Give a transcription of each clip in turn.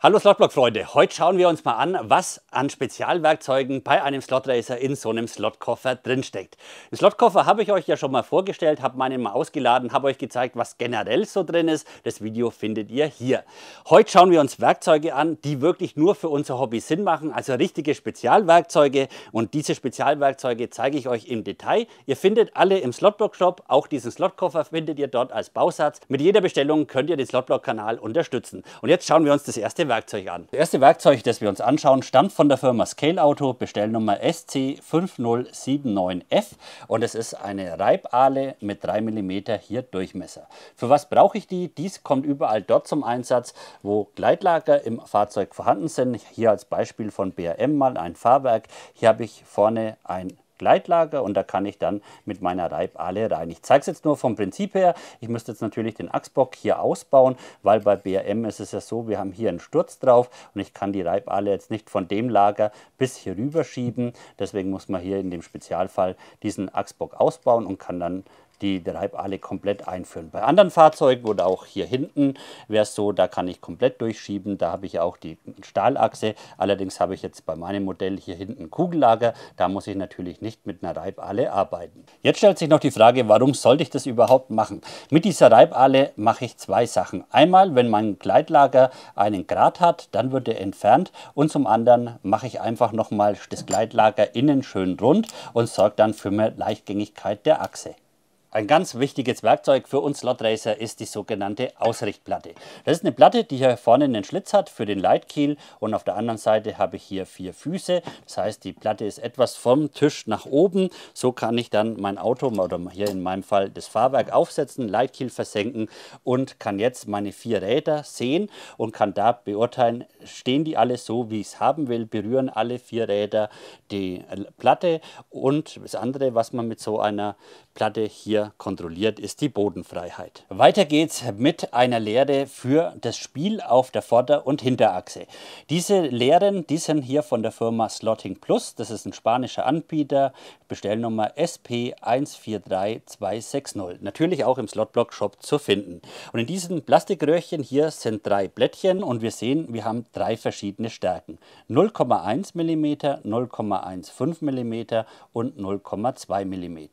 Hallo Slotblock-Freunde, heute schauen wir uns mal an, was an Spezialwerkzeugen bei einem Slotracer in so einem Slotkoffer drinsteckt. Den Slotkoffer habe ich euch ja schon mal vorgestellt, habe meinen mal ausgeladen, habe euch gezeigt, was generell so drin ist. Das Video findet ihr hier. Heute schauen wir uns Werkzeuge an, die wirklich nur für unser Hobby Sinn machen, also richtige Spezialwerkzeuge. Und diese Spezialwerkzeuge zeige ich euch im Detail. Ihr findet alle im Slotblock-Shop, auch diesen Slotkoffer findet ihr dort als Bausatz. Mit jeder Bestellung könnt ihr den Slotblock-Kanal unterstützen. Und jetzt schauen wir uns das erste Werkzeug an. Das erste Werkzeug, das wir uns anschauen, stammt von der Firma Scale Auto, Bestellnummer SC5079F und es ist eine Reibahle mit 3 mm hier Durchmesser. Für was brauche ich die? Dies kommt überall dort zum Einsatz, wo Gleitlager im Fahrzeug vorhanden sind. Hier als Beispiel von BRM mal ein Fahrwerk. Hier habe ich vorne ein Gleitlager und da kann ich dann mit meiner Reibale rein. Ich zeige es jetzt nur vom Prinzip her. Ich müsste jetzt natürlich den Achsbock hier ausbauen, weil bei BRM ist es ja so, wir haben hier einen Sturz drauf und ich kann die Reibale jetzt nicht von dem Lager bis hier rüber schieben. Deswegen muss man hier in dem Spezialfall diesen Achsbock ausbauen und kann dann die Dreibeile komplett einführen. Bei anderen Fahrzeugen oder auch hier hinten wäre es so, da kann ich komplett durchschieben. Da habe ich auch die Stahlachse. Allerdings habe ich jetzt bei meinem Modell hier hinten Kugellager. Da muss ich natürlich nicht mit einer Reibale arbeiten. Jetzt stellt sich noch die Frage, warum sollte ich das überhaupt machen? Mit dieser Reibale mache ich zwei Sachen. Einmal, wenn mein Gleitlager einen Grad hat, dann wird er entfernt. Und zum anderen mache ich einfach nochmal das Gleitlager innen schön rund und sorge dann für mehr Leichtgängigkeit der Achse ein ganz wichtiges Werkzeug für uns Slot ist die sogenannte Ausrichtplatte. Das ist eine Platte, die hier vorne einen Schlitz hat für den Leitkiel und auf der anderen Seite habe ich hier vier Füße. Das heißt, die Platte ist etwas vom Tisch nach oben. So kann ich dann mein Auto oder hier in meinem Fall das Fahrwerk aufsetzen, Leitkiel versenken und kann jetzt meine vier Räder sehen und kann da beurteilen, stehen die alle so, wie ich es haben will, berühren alle vier Räder die Platte und das andere, was man mit so einer Platte hier kontrolliert ist die Bodenfreiheit. Weiter geht's mit einer Lehre für das Spiel auf der Vorder- und Hinterachse. Diese Lehren, die sind hier von der Firma Slotting Plus. Das ist ein spanischer Anbieter, Bestellnummer SP143260. Natürlich auch im Slotblock-Shop zu finden. Und in diesen Plastikröhrchen hier sind drei Blättchen und wir sehen, wir haben drei verschiedene Stärken. 0,1 mm, 0,15 mm und 0,2 mm.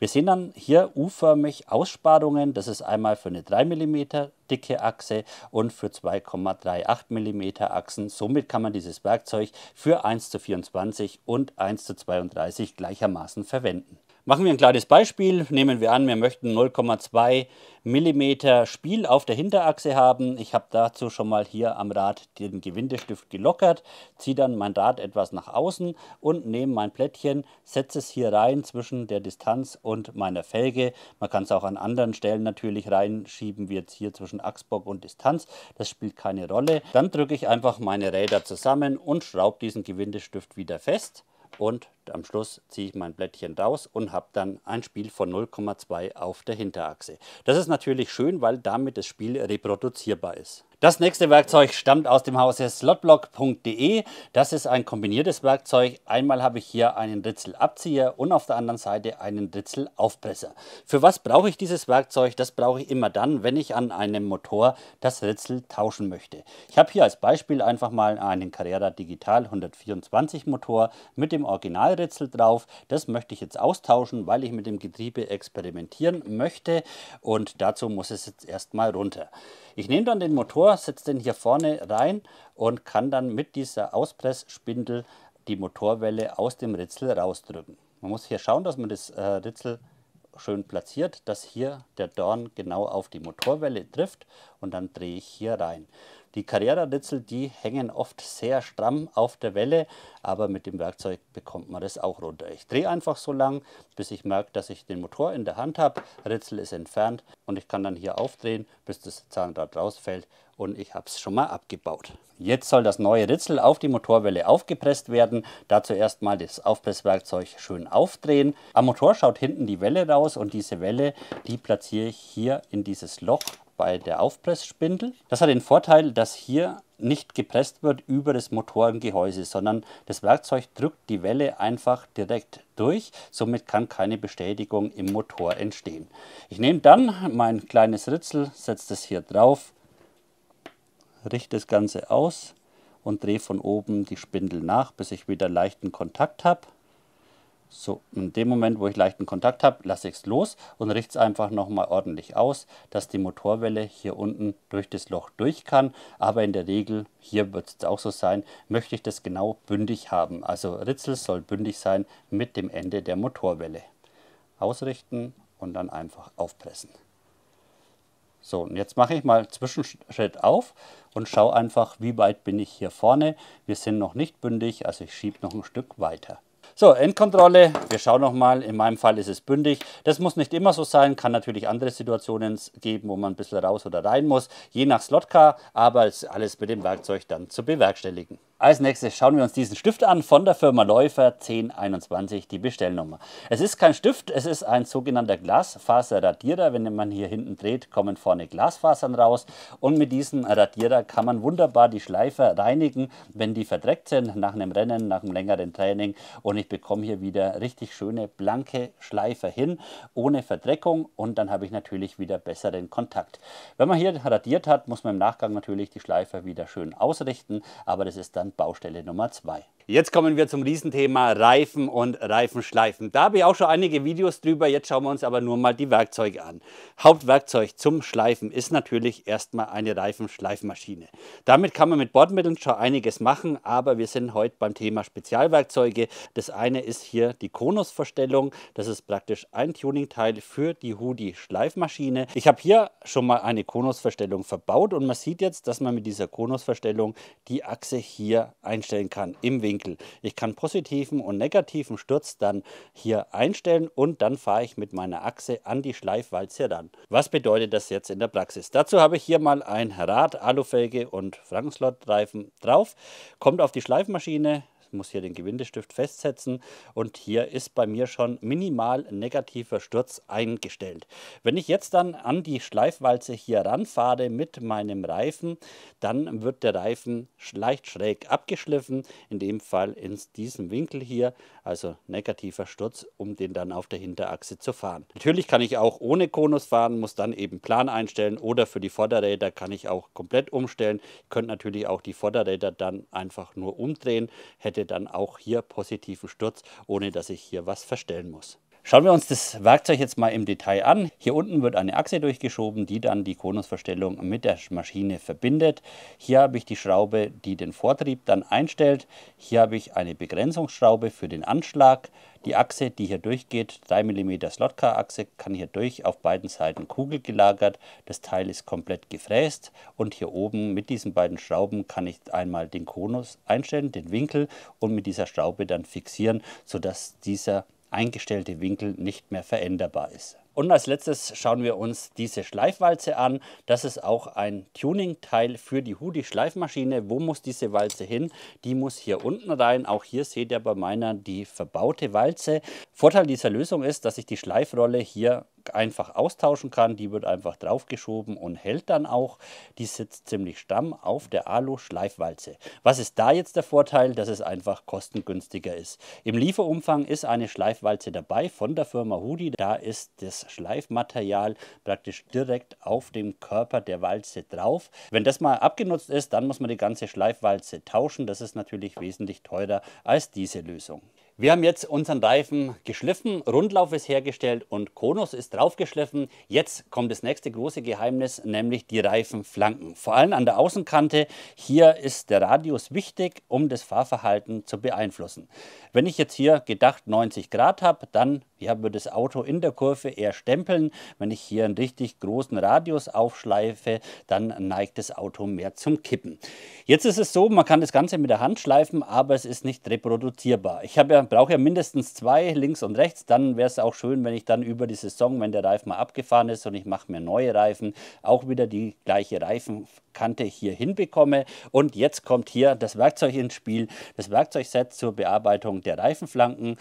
Wir sehen erinnern, hier U-förmig Aussparungen. Das ist einmal für eine 3 mm dicke Achse und für 2,38 mm Achsen. Somit kann man dieses Werkzeug für 1 zu 24 und 1 zu 32 gleichermaßen verwenden. Machen wir ein kleines Beispiel. Nehmen wir an, wir möchten 0,2 mm Spiel auf der Hinterachse haben. Ich habe dazu schon mal hier am Rad den Gewindestift gelockert, ziehe dann mein Rad etwas nach außen und nehme mein Plättchen, setze es hier rein zwischen der Distanz und meiner Felge. Man kann es auch an anderen Stellen natürlich reinschieben, wie jetzt hier zwischen Achsbock und Distanz. Das spielt keine Rolle. Dann drücke ich einfach meine Räder zusammen und schraube diesen Gewindestift wieder fest und am Schluss ziehe ich mein Blättchen raus und habe dann ein Spiel von 0,2 auf der Hinterachse. Das ist natürlich schön, weil damit das Spiel reproduzierbar ist. Das nächste Werkzeug stammt aus dem Hause slotblock.de. Das ist ein kombiniertes Werkzeug. Einmal habe ich hier einen Ritzelabzieher und auf der anderen Seite einen Ritzelaufpresser. Für was brauche ich dieses Werkzeug? Das brauche ich immer dann, wenn ich an einem Motor das Ritzel tauschen möchte. Ich habe hier als Beispiel einfach mal einen Carrera Digital 124 Motor mit dem Original Streuritzel drauf. Das möchte ich jetzt austauschen, weil ich mit dem Getriebe experimentieren möchte und dazu muss es jetzt erstmal runter. Ich nehme dann den Motor, setze den hier vorne rein und kann dann mit dieser Auspressspindel die Motorwelle aus dem Ritzel rausdrücken. Man muss hier schauen, dass man das äh, Ritzel schön platziert, dass hier der Dorn genau auf die Motorwelle trifft und dann drehe ich hier rein. Die Carrera-Ritzel, die hängen oft sehr stramm auf der Welle, aber mit dem Werkzeug bekommt man das auch runter. Ich drehe einfach so lang, bis ich merke, dass ich den Motor in der Hand habe, Ritzel ist entfernt und ich kann dann hier aufdrehen, bis das Zahnrad rausfällt und ich habe es schon mal abgebaut. Jetzt soll das neue Ritzel auf die Motorwelle aufgepresst werden. Dazu erstmal das Aufpresswerkzeug schön aufdrehen. Am Motor schaut hinten die Welle raus und diese Welle, die platziere ich hier in dieses Loch bei der Aufpressspindel. Das hat den Vorteil, dass hier nicht gepresst wird über das Motorengehäuse, sondern das Werkzeug drückt die Welle einfach direkt durch. Somit kann keine Bestätigung im Motor entstehen. Ich nehme dann mein kleines Ritzel, setze das hier drauf, richte das Ganze aus und drehe von oben die Spindel nach, bis ich wieder leichten Kontakt habe. So, in dem Moment, wo ich leichten Kontakt habe, lasse ich es los und richte es einfach nochmal ordentlich aus, dass die Motorwelle hier unten durch das Loch durch kann. Aber in der Regel, hier wird es auch so sein, möchte ich das genau bündig haben. Also Ritzel soll bündig sein mit dem Ende der Motorwelle. Ausrichten und dann einfach aufpressen. So, und jetzt mache ich mal Zwischenschritt auf und schaue einfach, wie weit bin ich hier vorne. Wir sind noch nicht bündig, also ich schiebe noch ein Stück weiter. So, Endkontrolle. Wir schauen nochmal. In meinem Fall ist es bündig. Das muss nicht immer so sein. Kann natürlich andere Situationen geben, wo man ein bisschen raus oder rein muss. Je nach Slotcar. aber es ist alles mit dem Werkzeug dann zu bewerkstelligen. Als nächstes schauen wir uns diesen Stift an von der Firma Läufer 1021, die Bestellnummer. Es ist kein Stift, es ist ein sogenannter Glasfaserradierer. Wenn man hier hinten dreht, kommen vorne Glasfasern raus. Und mit diesem Radierer kann man wunderbar die Schleifer reinigen, wenn die verdreckt sind, nach einem Rennen, nach einem längeren Training. Und ich bekomme hier wieder richtig schöne, blanke Schleifer hin, ohne Verdreckung. Und dann habe ich natürlich wieder besseren Kontakt. Wenn man hier radiert hat, muss man im Nachgang natürlich die Schleifer wieder schön ausrichten. Aber das ist dann dann Baustelle Nummer 2. Jetzt kommen wir zum Riesenthema Reifen und Reifenschleifen. Da habe ich auch schon einige Videos drüber, jetzt schauen wir uns aber nur mal die Werkzeuge an. Hauptwerkzeug zum Schleifen ist natürlich erstmal eine Reifenschleifmaschine. Damit kann man mit Bordmitteln schon einiges machen, aber wir sind heute beim Thema Spezialwerkzeuge. Das eine ist hier die Konusverstellung, das ist praktisch ein Tuningteil für die hoodie Schleifmaschine. Ich habe hier schon mal eine Konusverstellung verbaut und man sieht jetzt, dass man mit dieser Konusverstellung die Achse hier hier einstellen kann im Winkel. Ich kann positiven und negativen Sturz dann hier einstellen und dann fahre ich mit meiner Achse an die Schleifwalze ran. Was bedeutet das jetzt in der Praxis? Dazu habe ich hier mal ein Rad, Alufelge und Frankenslot-Reifen drauf. Kommt auf die Schleifmaschine, muss hier den Gewindestift festsetzen und hier ist bei mir schon minimal negativer Sturz eingestellt. Wenn ich jetzt dann an die Schleifwalze hier ranfahre mit meinem Reifen, dann wird der Reifen leicht schräg abgeschliffen, in dem Fall in diesem Winkel hier, also negativer Sturz, um den dann auf der Hinterachse zu fahren. Natürlich kann ich auch ohne Konus fahren, muss dann eben Plan einstellen oder für die Vorderräder kann ich auch komplett umstellen. Ihr könnt natürlich auch die Vorderräder dann einfach nur umdrehen, hätte dann auch hier positiven Sturz, ohne dass ich hier was verstellen muss. Schauen wir uns das Werkzeug jetzt mal im Detail an. Hier unten wird eine Achse durchgeschoben, die dann die Konusverstellung mit der Maschine verbindet. Hier habe ich die Schraube, die den Vortrieb dann einstellt. Hier habe ich eine Begrenzungsschraube für den Anschlag. Die Achse, die hier durchgeht, 3 mm Slotka-Achse, kann hier durch auf beiden Seiten kugelgelagert. Das Teil ist komplett gefräst und hier oben mit diesen beiden Schrauben kann ich einmal den Konus einstellen, den Winkel und mit dieser Schraube dann fixieren, sodass dieser eingestellte Winkel nicht mehr veränderbar ist. Und als letztes schauen wir uns diese Schleifwalze an. Das ist auch ein Tuning-Teil für die hoodie schleifmaschine Wo muss diese Walze hin? Die muss hier unten rein. Auch hier seht ihr bei meiner die verbaute Walze. Vorteil dieser Lösung ist, dass ich die Schleifrolle hier einfach austauschen kann. Die wird einfach draufgeschoben und hält dann auch. Die sitzt ziemlich stamm auf der Alu-Schleifwalze. Was ist da jetzt der Vorteil? Dass es einfach kostengünstiger ist. Im Lieferumfang ist eine Schleifwalze dabei von der Firma Hudi. Da ist das Schleifmaterial praktisch direkt auf dem Körper der Walze drauf. Wenn das mal abgenutzt ist, dann muss man die ganze Schleifwalze tauschen. Das ist natürlich wesentlich teurer als diese Lösung. Wir haben jetzt unseren Reifen geschliffen, Rundlauf ist hergestellt und Konus ist draufgeschliffen. Jetzt kommt das nächste große Geheimnis, nämlich die Reifenflanken. Vor allem an der Außenkante, hier ist der Radius wichtig, um das Fahrverhalten zu beeinflussen. Wenn ich jetzt hier gedacht 90 Grad habe, dann ja, würde das Auto in der Kurve eher stempeln. Wenn ich hier einen richtig großen Radius aufschleife, dann neigt das Auto mehr zum Kippen. Jetzt ist es so, man kann das Ganze mit der Hand schleifen, aber es ist nicht reproduzierbar. Ich habe ja dann brauche ja mindestens zwei, links und rechts. Dann wäre es auch schön, wenn ich dann über die Saison, wenn der Reifen mal abgefahren ist und ich mache mir neue Reifen, auch wieder die gleiche Reifenkante hier hinbekomme. Und jetzt kommt hier das Werkzeug ins Spiel, das Werkzeugset zur Bearbeitung der Reifenflanken.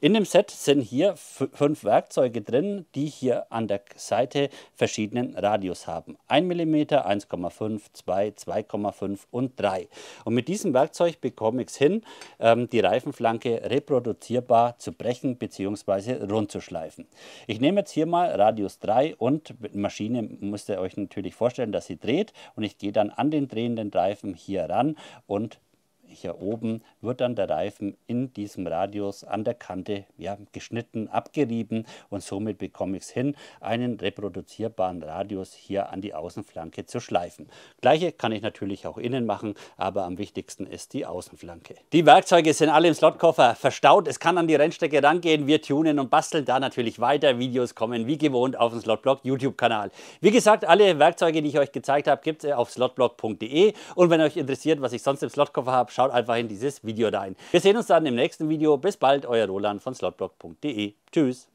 In dem Set sind hier fünf Werkzeuge drin, die hier an der Seite verschiedenen Radius haben. 1 mm, 1,5, 2, 2,5 und 3. Und mit diesem Werkzeug bekomme ich es hin, ähm, die Reifenflanke reparieren reproduzierbar zu brechen bzw. rundzuschleifen. Ich nehme jetzt hier mal Radius 3 und Maschine müsst ihr euch natürlich vorstellen, dass sie dreht und ich gehe dann an den drehenden Reifen hier ran und hier oben wird dann der Reifen in diesem Radius an der Kante ja, geschnitten, abgerieben und somit bekomme ich es hin, einen reproduzierbaren Radius hier an die Außenflanke zu schleifen. Gleiche kann ich natürlich auch innen machen, aber am wichtigsten ist die Außenflanke. Die Werkzeuge sind alle im Slotkoffer verstaut, es kann an die Rennstrecke rangehen, wir tunen und basteln da natürlich weiter. Videos kommen wie gewohnt auf dem Slotblock YouTube-Kanal. Wie gesagt, alle Werkzeuge, die ich euch gezeigt habe, gibt es äh, auf slotblock.de. und wenn euch interessiert, was ich sonst im Slotkoffer habe, schaut einfach in dieses Video rein. Wir sehen uns dann im nächsten Video. Bis bald, euer Roland von slotblock.de. Tschüss.